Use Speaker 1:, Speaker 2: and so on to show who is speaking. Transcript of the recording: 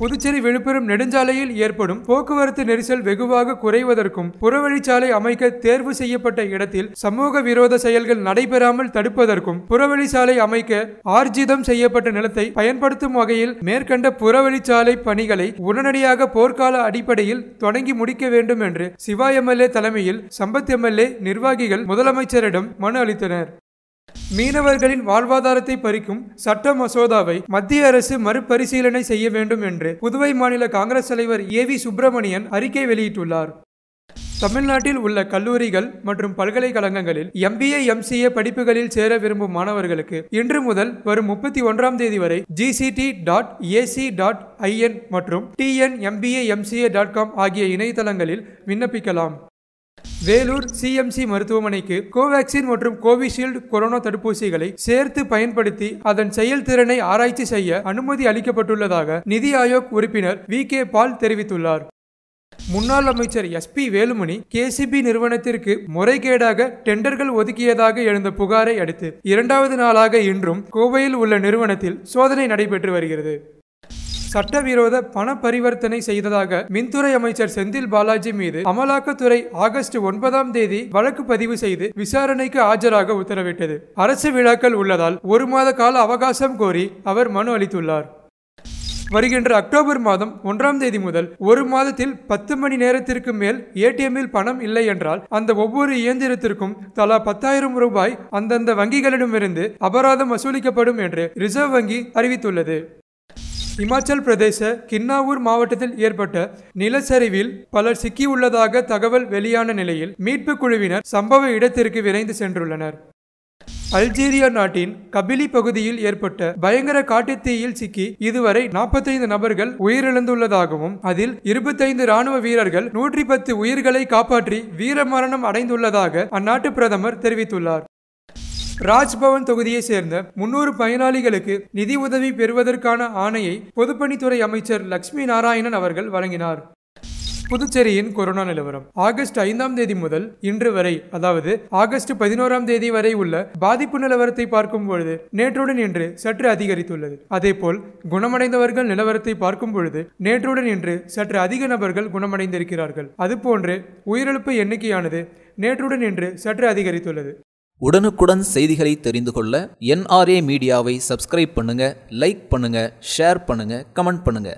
Speaker 1: புதுச்சேரி விழுப்புரம் நெடுஞ்சாலையில் ஏற்படும் போக்குவரத்து நெரிசல் வெகுவாக குறைவதற்கும் புறவழிச்சாலை அமைக்க தேர்வு செய்யப்பட்ட இடத்தில் சமூக விரோத செயல்கள் நடைபெறாமல் தடுப்பதற்கும் புறவழிச்சாலை அமைக்க ஆர்ஜிதம் செய்யப்பட்ட நிலத்தை பயன்படுத்தும் வகையில் மேற்கண்ட புறவழிச்சாலை பணிகளை உடனடியாக போர்க்கால அடிப்படையில் தொடங்கி முடிக்க வேண்டும் என்று சிவா எம்எல்ஏ தலைமையில் சம்பத் எம்எல்ஏ நிர்வாகிகள் முதலமைச்சரிடம் மனு அளித்தனர் மீனவர்களின் வாழ்வாதாரத்தை பறிக்கும் சட்ட மசோதாவை மத்திய அரசு மறுபரிசீலனை செய்ய வேண்டும் என்று புதுவை மாநில காங்கிரஸ் தலைவர் ஏ வி சுப்பிரமணியன் அறிக்கை வெளியிட்டுள்ளார் தமிழ்நாட்டில் உள்ள கல்லூரிகள் மற்றும் பல்கலைக்கழகங்களில் எம்பிஏ எம்சிஏ படிப்புகளில் சேர விரும்பும் மாணவர்களுக்கு இன்று முதல் வரும் முப்பத்தி ஒன்றாம் தேதி வரை GCT dot AC dot IN மற்றும் TN MBA MCA dot com ஆகிய இணையதளங்களில் விண்ணப்பிக்கலாம் வேலூர் சிஎம்சி மருத்துவமனைக்கு கோவேக்சின் மற்றும் கோவிஷீல்டு கொரோனா தடுப்பூசிகளை சேர்த்து பயன்படுத்தி அதன் செயல்திறனை ஆராய்ச்சி செய்ய அனுமதி அளிக்கப்பட்டுள்ளதாக நிதி ஆயோக் உறுப்பினர் வி கே பால் தெரிவித்துள்ளார் முன்னாள் அமைச்சர் எஸ் பி வேலுமணி கேசிபி நிறுவனத்திற்கு முறைகேடாக டெண்டர்கள் ஒதுக்கியதாக எழுந்த புகாரை அடுத்து இரண்டாவது நாளாக இன்றும் கோவையில் உள்ள நிறுவனத்தில் சோதனை நடைபெற்று வருகிறது சட்டவிரோத பண பரிவர்த்தனை செய்ததாக மின்துறை அமைச்சர் செந்தில் பாலாஜி மீது அமலாக்கத்துறை ஆகஸ்ட் ஒன்பதாம் தேதி வழக்கு பதிவு செய்து விசாரணைக்கு ஆஜராக உத்தரவிட்டது அரசு விழாக்கள் உள்ளதால் ஒரு மாத கால அவகாசம் கோரி அவர் மனு அளித்துள்ளார் வருகின்ற அக்டோபர் மாதம் ஒன்றாம் தேதி முதல் ஒரு மாதத்தில் பத்து மணி நேரத்திற்கு மேல் ஏடிஎம்மில் பணம் இல்லை என்றால் அந்த ஒவ்வொரு இயந்திரத்திற்கும் தலா பத்தாயிரம் ரூபாய் அந்தந்த வங்கிகளிடமிருந்து அபராதம் வசூலிக்கப்படும் என்று ரிசர்வ் வங்கி அறிவித்துள்ளது இமாச்சல் பிரதேச கின்னாவூர் மாவட்டத்தில் ஏற்பட்ட நிலச்சரிவில் பலர் சிக்கியுள்ளதாக தகவல் வெளியான நிலையில் மீட்பு குழுவினர் சம்பவ இடத்திற்கு விரைந்து சென்றுள்ளனர் அல்ஜீரியா நாட்டின் கபிலி பகுதியில் ஏற்பட்ட பயங்கர காட்டுத்தீயில் சிக்கி இதுவரை நாற்பத்தைந்து நபர்கள் உயிரிழந்துள்ளதாகவும் அதில் இருபத்தைந்து ராணுவ வீரர்கள் நூற்றி பத்து உயிர்களை காப்பாற்றி வீரமரணம் அடைந்துள்ளதாக அந்நாட்டு பிரதமர் தெரிவித்துள்ளார் ராஜ்பவன் தொகுதியை சேர்ந்த முன்னூறு பயனாளிகளுக்கு நிதி உதவி பெறுவதற்கான ஆணையை பொதுப்பணித்துறை அமைச்சர் லட்சுமி நாராயணன் அவர்கள் வழங்கினார் புதுச்சேரியின் கொரோனா நிலவரம் ஆகஸ்ட் ஐந்தாம் தேதி முதல் இன்று வரை அதாவது ஆகஸ்ட் பதினோராம் தேதி வரை உள்ள பாதிப்பு நிலவரத்தை பார்க்கும் பொழுது நேற்றுடன் இன்று சற்று அதிகரித்துள்ளது அதேபோல் குணமடைந்தவர்கள் நிலவரத்தை பார்க்கும் பொழுது நேற்றுடன் இன்று சற்று அதிக நபர்கள் குணமடைந்திருக்கிறார்கள் அதுபோன்று உயிரிழப்பு எண்ணிக்கையானது நேற்றுடன் இன்று சற்று அதிகரித்துள்ளது உடனுக்குடன் செய்திகளை தெரிந்து கொள்ள என்ஆர்ஏ மீடியாவை சப்ஸ்கிரைப் பண்ணுங்க லைக் பண்ணுங்க ஷேர் பண்ணுங்க கமெண்ட் பண்ணுங்க